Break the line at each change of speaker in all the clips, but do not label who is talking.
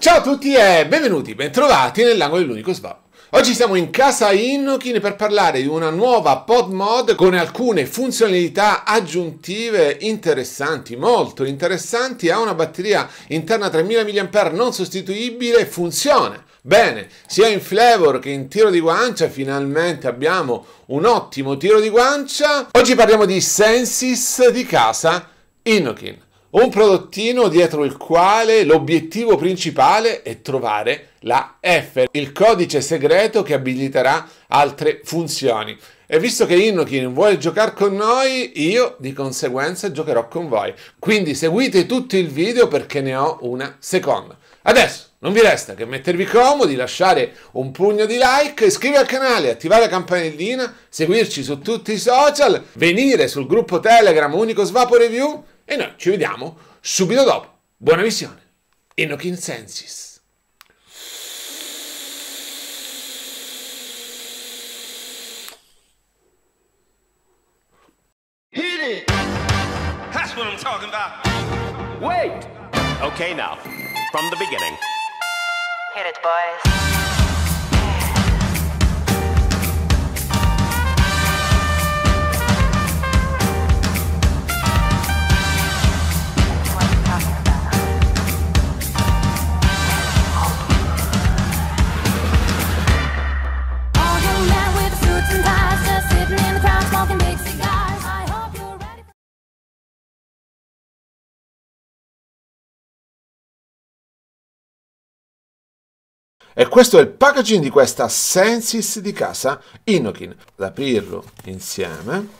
Ciao a tutti e benvenuti, bentrovati nell'angolo dell'unico svago. Oggi siamo in casa Innokin per parlare di una nuova pod mod con alcune funzionalità aggiuntive interessanti, molto interessanti. Ha una batteria interna 3000 mAh non sostituibile, funziona bene sia in flavor che in tiro di guancia. Finalmente abbiamo un ottimo tiro di guancia. Oggi parliamo di Sensis di casa Innokin un prodottino dietro il quale l'obiettivo principale è trovare la F, il codice segreto che abiliterà altre funzioni. E visto che Innokin vuole giocare con noi, io di conseguenza giocherò con voi. Quindi seguite tutto il video perché ne ho una seconda. Adesso non vi resta che mettervi comodi, lasciare un pugno di like, iscrivervi al canale, attivare la campanellina, seguirci su tutti i social, venire sul gruppo Telegram Unico Svapo Review e noi ci vediamo subito dopo. Buona visione. What I'm talking about. Wait! Okay, now, from the beginning. Hit it, boys. E questo è il packaging di questa Sensis di casa Inokin. Ad aprirlo insieme,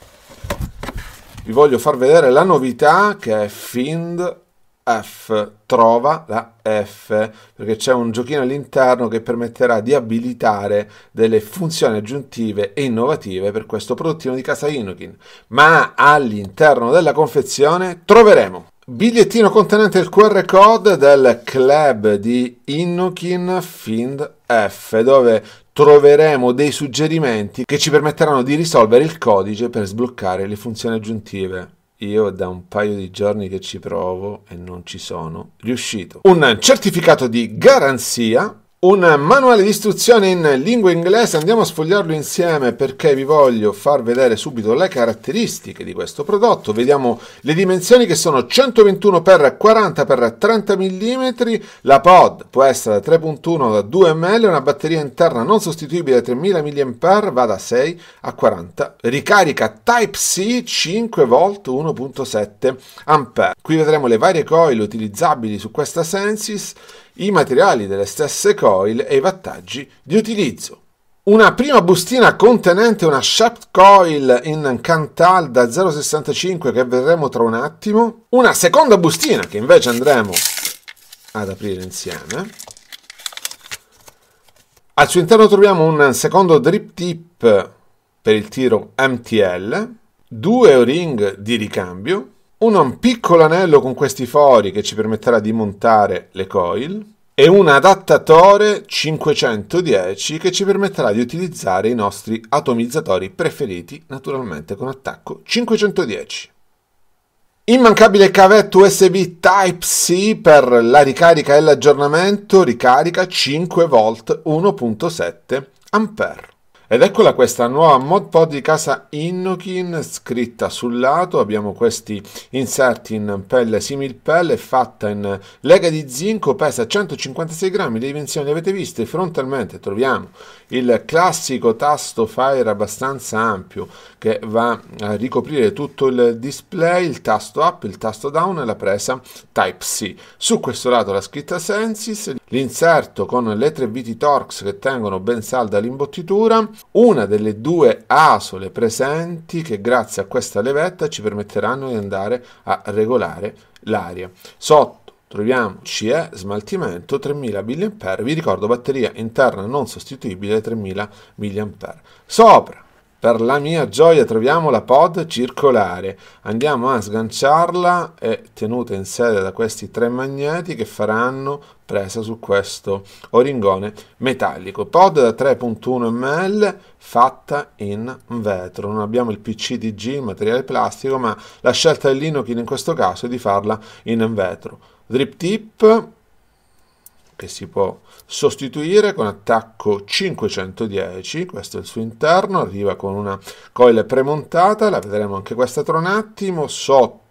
vi voglio far vedere la novità che è Find F, trova la F, perché c'è un giochino all'interno che permetterà di abilitare delle funzioni aggiuntive e innovative per questo prodottino di casa Inokin. Ma all'interno della confezione troveremo Bigliettino contenente il QR code del club di Innokin Find F, dove troveremo dei suggerimenti che ci permetteranno di risolvere il codice per sbloccare le funzioni aggiuntive. Io da un paio di giorni che ci provo e non ci sono riuscito. Un certificato di garanzia un manuale di istruzione in lingua inglese, andiamo a sfogliarlo insieme perché vi voglio far vedere subito le caratteristiche di questo prodotto. Vediamo le dimensioni che sono 121 x 40 x 30 mm, la pod può essere da 3.1 da 2 ml, una batteria interna non sostituibile da 3000 mAh va da 6 a 40, ricarica Type-C 5V 1.7 A. Qui vedremo le varie coil utilizzabili su questa Sensis, i materiali delle stesse coil coil e i vantaggi di utilizzo. Una prima bustina contenente una shaft coil in Cantal da 0,65 che vedremo tra un attimo. Una seconda bustina che invece andremo ad aprire insieme. Al suo interno troviamo un secondo drip tip per il tiro MTL, due o-ring di ricambio, un piccolo anello con questi fori che ci permetterà di montare le coil, e un adattatore 510 che ci permetterà di utilizzare i nostri atomizzatori preferiti, naturalmente con attacco 510. Immancabile cavetto USB Type-C per la ricarica e l'aggiornamento, ricarica 5V 1.7 A. Ed eccola questa nuova mod pod di casa Innokin scritta sul lato, abbiamo questi inserti in pelle similpelle fatta in lega di zinco, pesa 156 grammi, le dimensioni le avete viste, frontalmente troviamo il classico tasto fire abbastanza ampio che va a ricoprire tutto il display, il tasto up, il tasto down e la presa Type-C. Su questo lato la scritta Sensis, l'inserto con le tre viti Torx che tengono ben salda l'imbottitura, una delle due asole presenti che grazie a questa levetta ci permetteranno di andare a regolare l'aria. Sotto troviamo CE smaltimento 3000 mAh, vi ricordo batteria interna non sostituibile 3000 mAh. Sopra per la mia gioia troviamo la pod circolare, andiamo a sganciarla e tenuta in sede da questi tre magneti che faranno presa su questo oringone metallico. Pod da 3.1 ml fatta in vetro, non abbiamo il PCDG, materiale plastico, ma la scelta dell'Inokin in questo caso è di farla in vetro. Drip tip che si può sostituire con attacco 510, questo è il suo interno, arriva con una coil premontata, la vedremo anche questa tra un attimo, sotto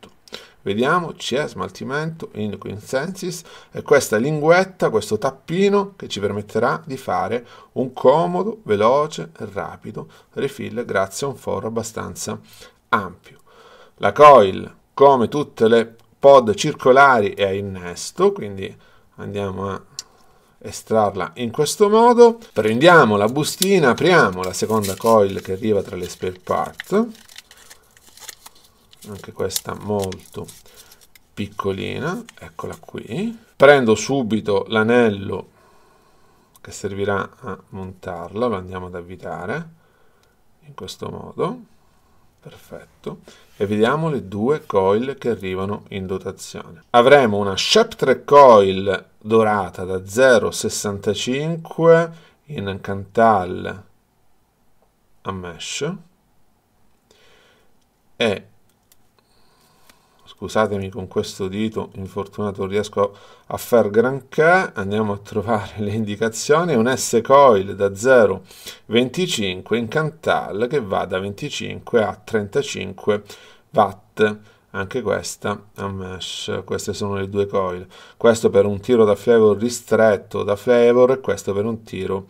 vediamo c'è smaltimento in quincensis e questa linguetta, questo tappino che ci permetterà di fare un comodo, veloce e rapido refill grazie a un foro abbastanza ampio. La coil, come tutte le pod circolari, è a innesto, quindi andiamo a estrarla in questo modo. Prendiamo la bustina, apriamo la seconda coil che arriva tra le spare part, anche questa molto piccolina, eccola qui. Prendo subito l'anello che servirà a montarla, lo andiamo ad avvitare in questo modo, perfetto, e vediamo le due coil che arrivano in dotazione. Avremo una Shep 3 coil dorata da 0,65 in Cantal a mesh e scusatemi con questo dito infortunato non riesco a far granché andiamo a trovare le indicazioni un S coil da 0,25 in Cantal che va da 25 a 35 watt anche questa a mesh, queste sono le due coil, questo per un tiro da flavor ristretto da flavor e questo per un tiro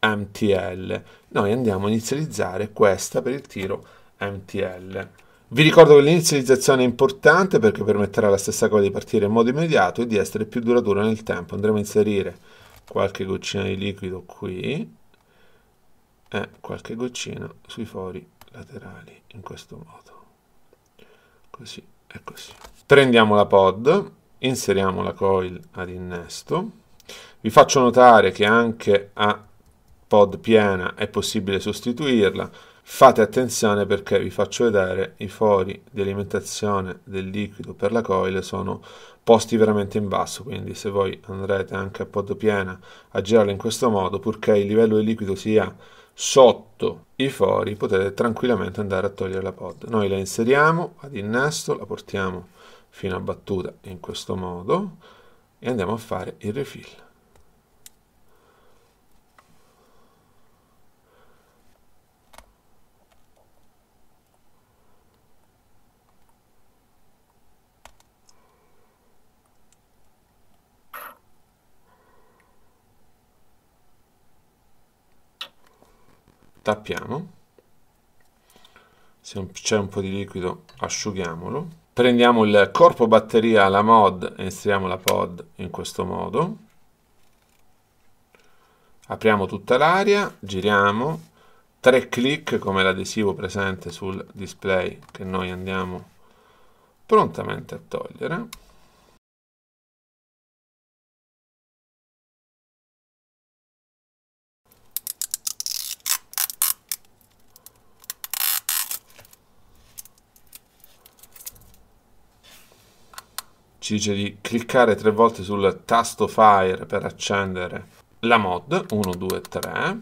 MTL. Noi andiamo a inizializzare questa per il tiro MTL. Vi ricordo che l'inizializzazione è importante perché permetterà alla stessa coil di partire in modo immediato e di essere più duratura nel tempo. Andremo a inserire qualche goccina di liquido qui e qualche goccina sui fori laterali in questo modo così è così. Prendiamo la pod, inseriamo la coil ad innesto. Vi faccio notare che anche a pod piena è possibile sostituirla. Fate attenzione perché vi faccio vedere i fori di alimentazione del liquido per la coil sono posti veramente in basso, quindi se voi andrete anche a pod piena a girarla in questo modo, purché il livello del liquido sia sotto i fori potete tranquillamente andare a togliere la pod. Noi la inseriamo ad innesto, la portiamo fino a battuta in questo modo e andiamo a fare il refill. tappiamo se c'è un po' di liquido asciughiamolo prendiamo il corpo batteria alla mod e inseriamo la pod in questo modo apriamo tutta l'aria giriamo 3 clic come l'adesivo presente sul display che noi andiamo prontamente a togliere ci dice di cliccare tre volte sul tasto Fire per accendere la mod 1, 2, 3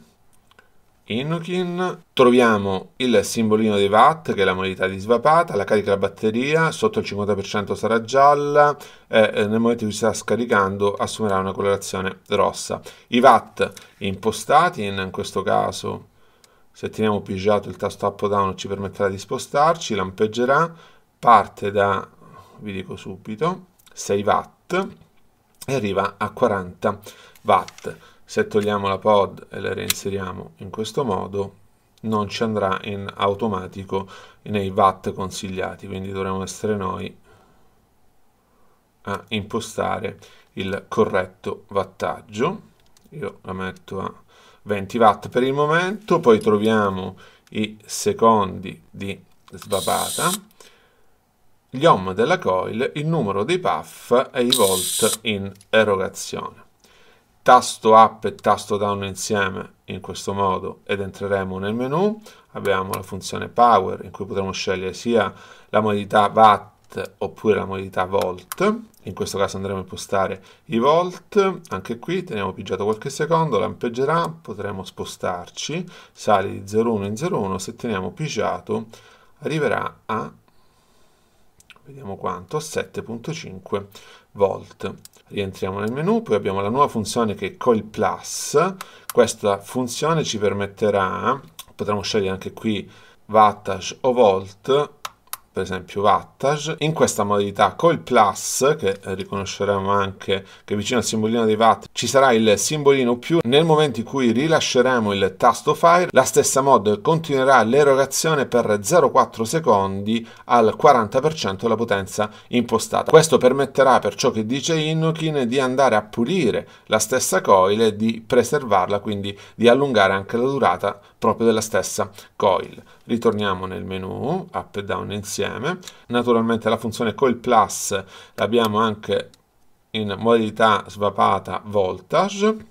Inokin, troviamo il simbolino dei watt che è la modalità di svapata, la carica della batteria, sotto il 50% sarà gialla e eh, nel momento in cui si sta scaricando assumerà una colorazione rossa. I watt impostati, in questo caso se teniamo pigiato il tasto up o down ci permetterà di spostarci, lampeggerà, parte da, vi dico subito, 6 watt e arriva a 40 watt. Se togliamo la pod e la reinseriamo in questo modo non ci andrà in automatico nei watt consigliati, quindi dovremo essere noi a impostare il corretto wattaggio. Io la metto a 20 watt per il momento, poi troviamo i secondi di svapata gli ohm della coil, il numero dei puff e i volt in erogazione. Tasto up e tasto down insieme in questo modo ed entreremo nel menu. Abbiamo la funzione power in cui potremo scegliere sia la modalità watt oppure la modalità volt in questo caso andremo a impostare i volt anche qui teniamo pigiato qualche secondo lampeggerà potremo spostarci sale di 01 in 01 se teniamo pigiato arriverà a vediamo quanto, 7.5 volt. Rientriamo nel menu, poi abbiamo la nuova funzione che è Coil Plus, questa funzione ci permetterà, potremo scegliere anche qui wattage o volt, per esempio Vattage. In questa modalità col plus, che riconosceremo anche che vicino al simbolino dei Watt ci sarà il simbolino più, nel momento in cui rilasceremo il tasto fire, la stessa mod continuerà l'erogazione per 0,4 secondi al 40% della potenza impostata. Questo permetterà per ciò che dice Innokin di andare a pulire la stessa coil e di preservarla, quindi di allungare anche la durata proprio della stessa coil. Ritorniamo nel menu up e down insieme. Naturalmente la funzione coil plus l'abbiamo anche in modalità svapata voltage.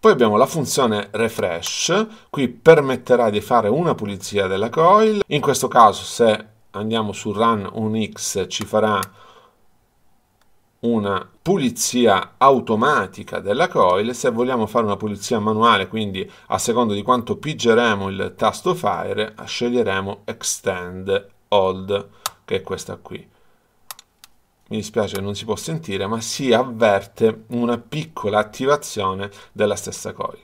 Poi abbiamo la funzione refresh, qui permetterà di fare una pulizia della coil. In questo caso se andiamo su run 1x ci farà una pulizia automatica della coil, se vogliamo fare una pulizia manuale, quindi a seconda di quanto pigeremo il tasto fire, sceglieremo extend hold, che è questa qui. Mi dispiace non si può sentire, ma si avverte una piccola attivazione della stessa coil.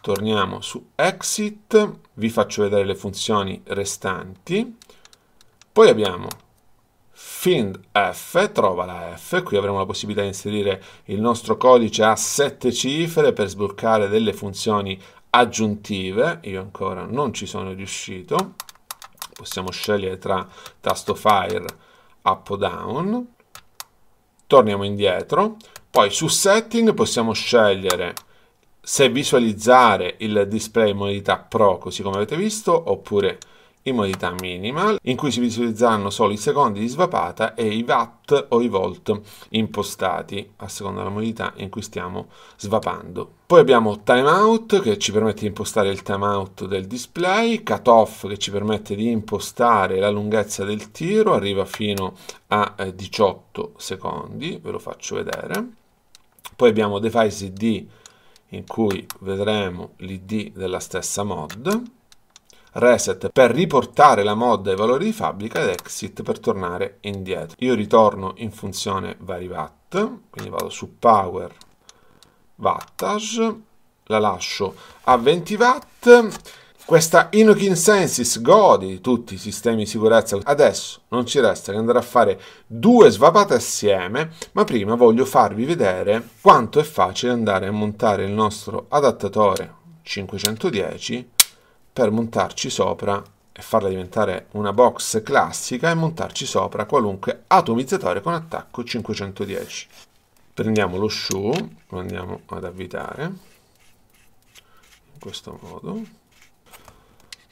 Torniamo su exit, vi faccio vedere le funzioni restanti. Poi abbiamo find f, trova la f, qui avremo la possibilità di inserire il nostro codice a 7 cifre per sbloccare delle funzioni aggiuntive, io ancora non ci sono riuscito, possiamo scegliere tra tasto fire up o down, torniamo indietro, poi su setting possiamo scegliere se visualizzare il display in modalità pro così come avete visto oppure in modalità minimal, in cui si visualizzano solo i secondi di svapata e i watt o i volt impostati a seconda della modalità in cui stiamo svapando. Poi abbiamo timeout che ci permette di impostare il timeout del display, cutoff che ci permette di impostare la lunghezza del tiro, arriva fino a 18 eh, secondi, ve lo faccio vedere. Poi abbiamo device ID in cui vedremo l'ID della stessa mod reset per riportare la mod ai valori di fabbrica ed exit per tornare indietro. Io ritorno in funzione varivat, quindi vado su power wattage, la lascio a 20 watt. Questa Inokin Sensis gode di tutti i sistemi di sicurezza. Adesso non ci resta che andare a fare due svapate assieme, ma prima voglio farvi vedere quanto è facile andare a montare il nostro adattatore 510 per montarci sopra e farla diventare una box classica e montarci sopra qualunque atomizzatore con attacco 510. Prendiamo lo shoe, lo andiamo ad avvitare in questo modo.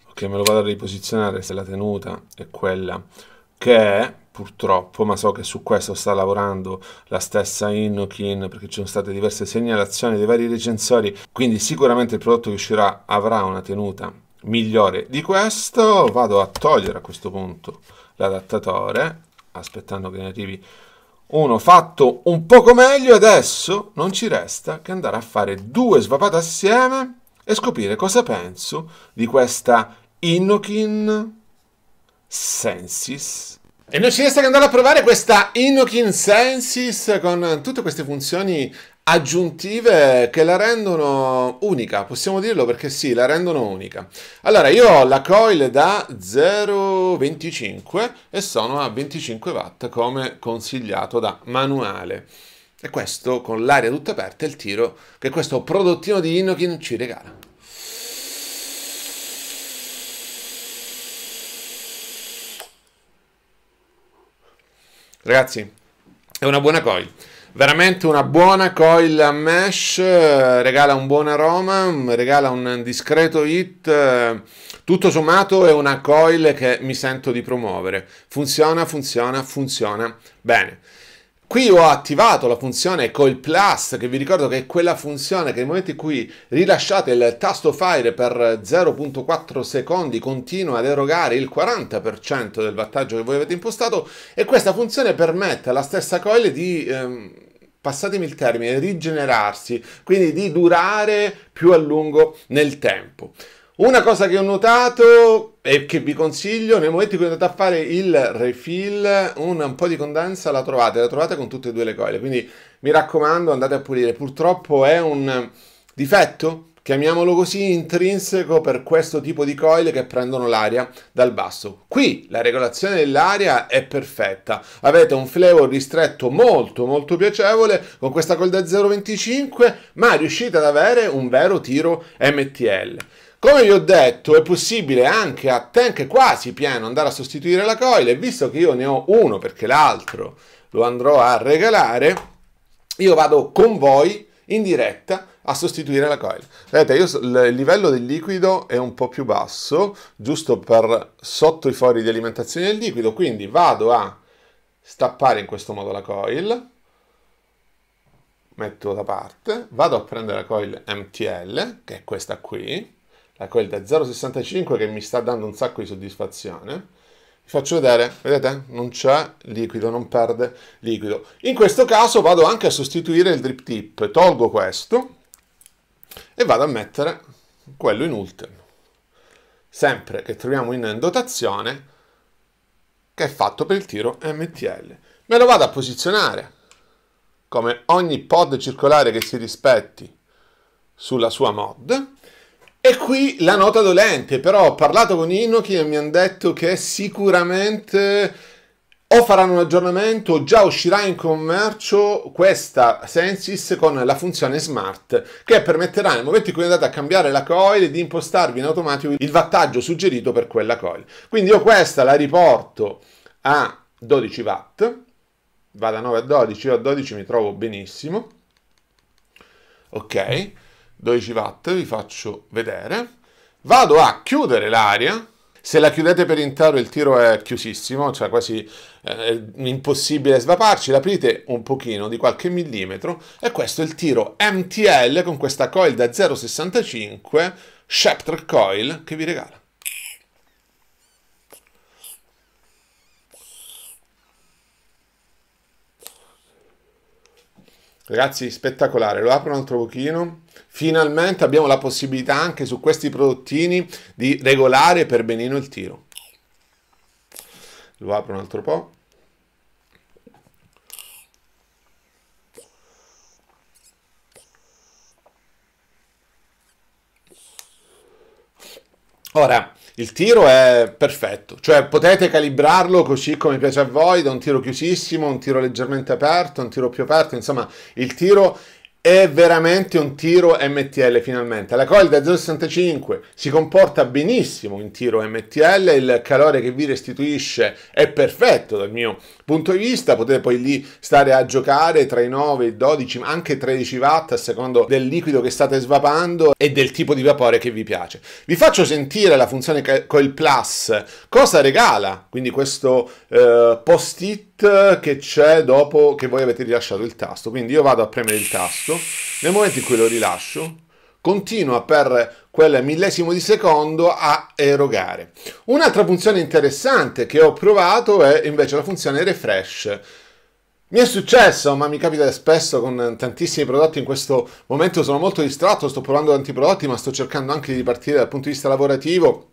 Ok, me lo vado a riposizionare se la tenuta è quella che è purtroppo, ma so che su questo sta lavorando la stessa Innokin perché ci sono state diverse segnalazioni dei vari recensori, quindi sicuramente il prodotto che uscirà avrà una tenuta migliore di questo. Vado a togliere a questo punto l'adattatore, aspettando che ne arrivi uno fatto un poco meglio. Adesso non ci resta che andare a fare due svapate assieme e scoprire cosa penso di questa Inokin Sensis. E non ci resta che andare a provare questa Inokin Sensis con tutte queste funzioni aggiuntive che la rendono unica, possiamo dirlo perché sì, la rendono unica. Allora, io ho la coil da 0,25 e sono a 25 watt come consigliato da manuale. E questo con l'aria tutta aperta è il tiro che questo prodottino di Inokin ci regala. Ragazzi, è una buona coil veramente una buona coil mesh, eh, regala un buon aroma, mm, regala un discreto hit, eh. tutto sommato è una coil che mi sento di promuovere. Funziona, funziona, funziona bene. Qui ho attivato la funzione call plus, che vi ricordo che è quella funzione che nel momento in cui rilasciate il tasto fire per 0.4 secondi continua ad erogare il 40% del vantaggio che voi avete impostato e questa funzione permette alla stessa coil di... Ehm, passatemi il termine, rigenerarsi, quindi di durare più a lungo nel tempo. Una cosa che ho notato e che vi consiglio nel momento in cui andate a fare il refill un, un po' di condensa la trovate la trovate con tutte e due le coile quindi mi raccomando andate a pulire purtroppo è un difetto chiamiamolo così, intrinseco per questo tipo di coil che prendono l'aria dal basso. Qui la regolazione dell'aria è perfetta, avete un flavor ristretto molto molto piacevole con questa coil da 0,25 ma riuscite ad avere un vero tiro MTL. Come vi ho detto, è possibile anche a tank quasi piano andare a sostituire la coil e visto che io ne ho uno perché l'altro lo andrò a regalare, io vado con voi in diretta a sostituire la coil. Vedete, io, il livello del liquido è un po' più basso, giusto per sotto i fori di alimentazione del liquido, quindi vado a stappare in questo modo la coil, metto da parte, vado a prendere la coil MTL, che è questa qui, a quel da 0,65 che mi sta dando un sacco di soddisfazione. Vi faccio vedere, vedete? Non c'è liquido, non perde liquido. In questo caso vado anche a sostituire il drip tip, tolgo questo e vado a mettere quello in ultimo. Sempre che troviamo in dotazione che è fatto per il tiro MTL. Me lo vado a posizionare come ogni pod circolare che si rispetti sulla sua mod e qui la nota dolente, però ho parlato con Inoki e mi hanno detto che sicuramente o faranno un aggiornamento o già uscirà in commercio questa Sensis con la funzione Smart che permetterà nel momento in cui andate a cambiare la coil di impostarvi in automatico il wattaggio suggerito per quella coil. Quindi io questa la riporto a 12 watt, va da 9 a 12, io a 12 mi trovo benissimo. Ok, 12 watt, vi faccio vedere. Vado a chiudere l'aria. Se la chiudete per intero il tiro è chiusissimo, cioè quasi eh, impossibile svaparci, l'aprite un pochino di qualche millimetro e questo è il tiro MTL con questa coil da 0,65 Schepter Coil che vi regala. Ragazzi, spettacolare, lo apro un altro pochino finalmente abbiamo la possibilità anche su questi prodottini di regolare per benino il tiro. Lo apro un altro po'. Ora, il tiro è perfetto, cioè potete calibrarlo così come piace a voi, da un tiro chiusissimo, un tiro leggermente aperto, un tiro più aperto, insomma il tiro è veramente un tiro MTL finalmente. La coil da 0,65 si comporta benissimo in tiro MTL, il calore che vi restituisce è perfetto dal mio punto di vista, potete poi lì stare a giocare tra i 9 i 12, anche 13 watt a secondo del liquido che state svapando e del tipo di vapore che vi piace. Vi faccio sentire la funzione Coil Plus, cosa regala, quindi questo eh, post-it che c'è dopo che voi avete rilasciato il tasto. Quindi io vado a premere il tasto, nel momento in cui lo rilascio, continua per quel millesimo di secondo a erogare. Un'altra funzione interessante che ho provato è invece la funzione refresh. Mi è successo, ma mi capita spesso con tantissimi prodotti, in questo momento sono molto distratto, sto provando tanti prodotti, ma sto cercando anche di partire dal punto di vista lavorativo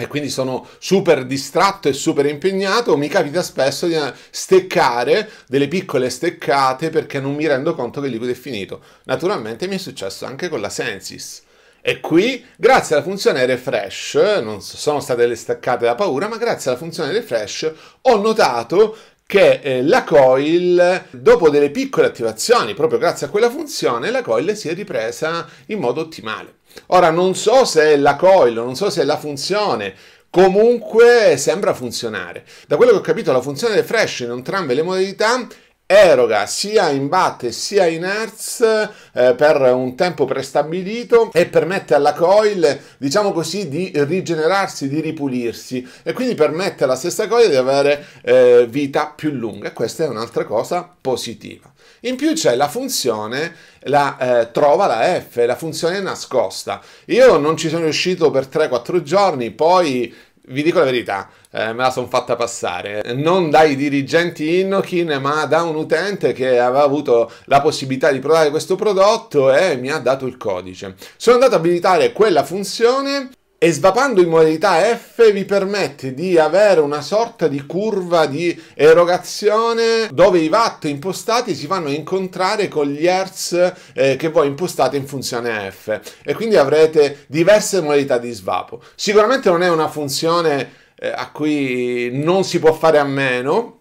e quindi sono super distratto e super impegnato, mi capita spesso di steccare delle piccole steccate perché non mi rendo conto che il liquido è finito. Naturalmente mi è successo anche con la Sensis. E qui, grazie alla funzione refresh, non sono state le staccate da paura, ma grazie alla funzione refresh ho notato che eh, la coil, dopo delle piccole attivazioni, proprio grazie a quella funzione, la coil si è ripresa in modo ottimale. Ora non so se è la coil, non so se è la funzione, comunque sembra funzionare. Da quello che ho capito la funzione del fresh in entrambe le modalità eroga sia in BAT sia in Hertz eh, per un tempo prestabilito e permette alla coil, diciamo così, di rigenerarsi, di ripulirsi e quindi permette alla stessa coil di avere eh, vita più lunga. Questa è un'altra cosa positiva. In più c'è la funzione, la eh, trova la F, la funzione nascosta. Io non ci sono riuscito per 3-4 giorni, poi vi dico la verità, eh, me la sono fatta passare, non dai dirigenti Innokin, ma da un utente che aveva avuto la possibilità di provare questo prodotto e mi ha dato il codice. Sono andato ad abilitare quella funzione e svapando in modalità F vi permette di avere una sorta di curva di erogazione dove i watt impostati si vanno a incontrare con gli hertz eh, che voi impostate in funzione F e quindi avrete diverse modalità di svapo. Sicuramente non è una funzione eh, a cui non si può fare a meno,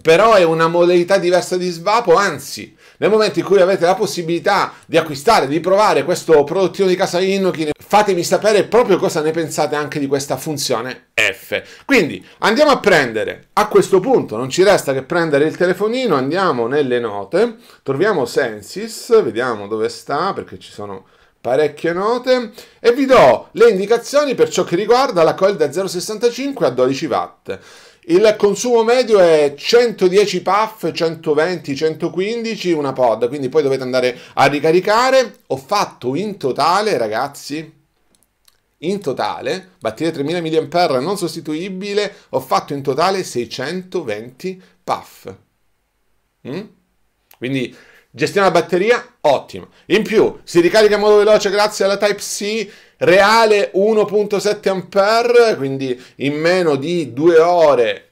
però è una modalità diversa di svapo, anzi nel momento in cui avete la possibilità di acquistare, di provare questo prodottino di casa Inokin, fatemi sapere proprio cosa ne pensate anche di questa funzione F. Quindi andiamo a prendere, a questo punto non ci resta che prendere il telefonino, andiamo nelle note, troviamo Sensis, vediamo dove sta perché ci sono parecchie note e vi do le indicazioni per ciò che riguarda la coil da 0,65 a 12 watt. Il consumo medio è 110 puff, 120, 115 una pod, quindi poi dovete andare a ricaricare. Ho fatto in totale, ragazzi, in totale, batteria 3000 mAh non sostituibile, ho fatto in totale 620 puff. Mm? Quindi gestione della batteria ottima. In più, si ricarica in modo veloce grazie alla Type-C Reale 1.7 A, quindi in meno di due ore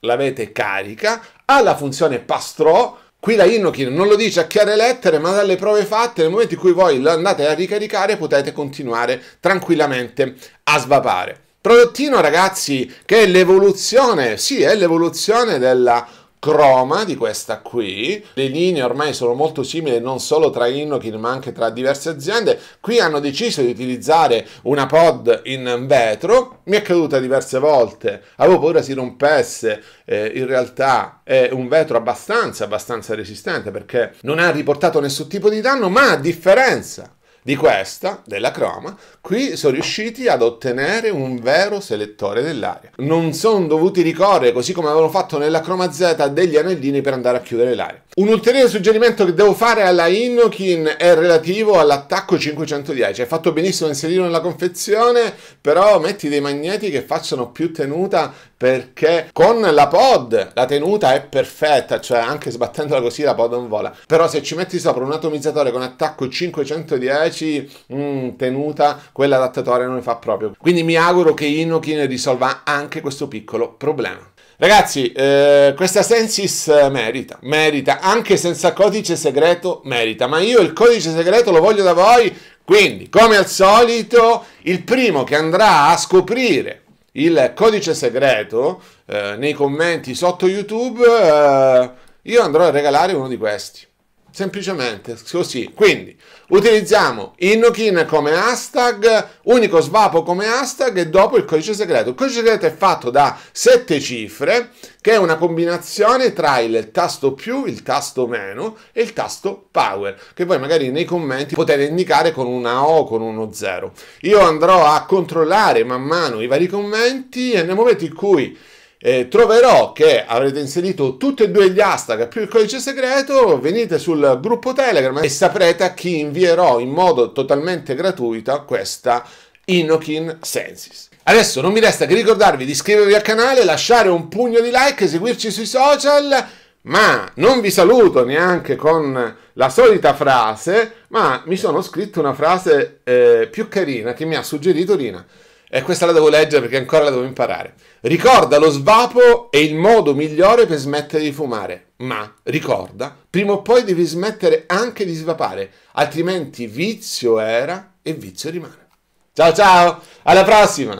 l'avete carica. Ha la funzione pastrò, Qui la Innokin non lo dice a chiare lettere, ma dalle prove fatte, nel momento in cui voi lo andate a ricaricare, potete continuare tranquillamente a svapare. Prodottino, ragazzi, che è l'evoluzione, sì, è l'evoluzione della croma di questa qui. Le linee ormai sono molto simili non solo tra Innokin ma anche tra diverse aziende. Qui hanno deciso di utilizzare una pod in vetro, mi è caduta diverse volte, avevo paura si rompesse, eh, in realtà è un vetro abbastanza, abbastanza resistente perché non ha riportato nessun tipo di danno, ma a differenza di questa, della croma, qui sono riusciti ad ottenere un vero selettore dell'aria. Non sono dovuti ricorrere, così come avevano fatto nella croma Z, degli anellini per andare a chiudere l'aria. Un ulteriore suggerimento che devo fare alla Innokin è relativo all'attacco 510. È fatto benissimo inserirlo nella confezione, però metti dei magneti che facciano più tenuta perché con la pod la tenuta è perfetta, cioè anche sbattendola così la pod non vola. Però se ci metti sopra un atomizzatore con attacco 510, mm, tenuta, quell'adattatore non ne fa proprio. Quindi mi auguro che Inokin risolva anche questo piccolo problema. Ragazzi, eh, questa Sensis merita, merita, anche senza codice segreto merita, ma io il codice segreto lo voglio da voi, quindi come al solito il primo che andrà a scoprire il codice segreto eh, nei commenti sotto YouTube, eh, io andrò a regalare uno di questi. Semplicemente così. Quindi utilizziamo Innokin come hashtag, unico svapo come hashtag e dopo il codice segreto. Il codice segreto è fatto da sette cifre che è una combinazione tra il tasto più, il tasto meno e il tasto power, che poi magari nei commenti potete indicare con una O o con uno 0. Io andrò a controllare man mano i vari commenti e nel momento in cui eh, troverò che avrete inserito tutti e due gli hashtag più il codice segreto, venite sul gruppo Telegram e saprete a chi invierò in modo totalmente gratuito questa Inokin Sensis. Adesso non mi resta che ricordarvi di iscrivervi al canale, lasciare un pugno di like, seguirci sui social, ma non vi saluto neanche con la solita frase, ma mi sono scritto una frase eh, più carina che mi ha suggerito Rina. E questa la devo leggere perché ancora la devo imparare. Ricorda lo svapo è il modo migliore per smettere di fumare. Ma ricorda, prima o poi devi smettere anche di svapare, altrimenti vizio era e vizio rimane. Ciao ciao, alla prossima!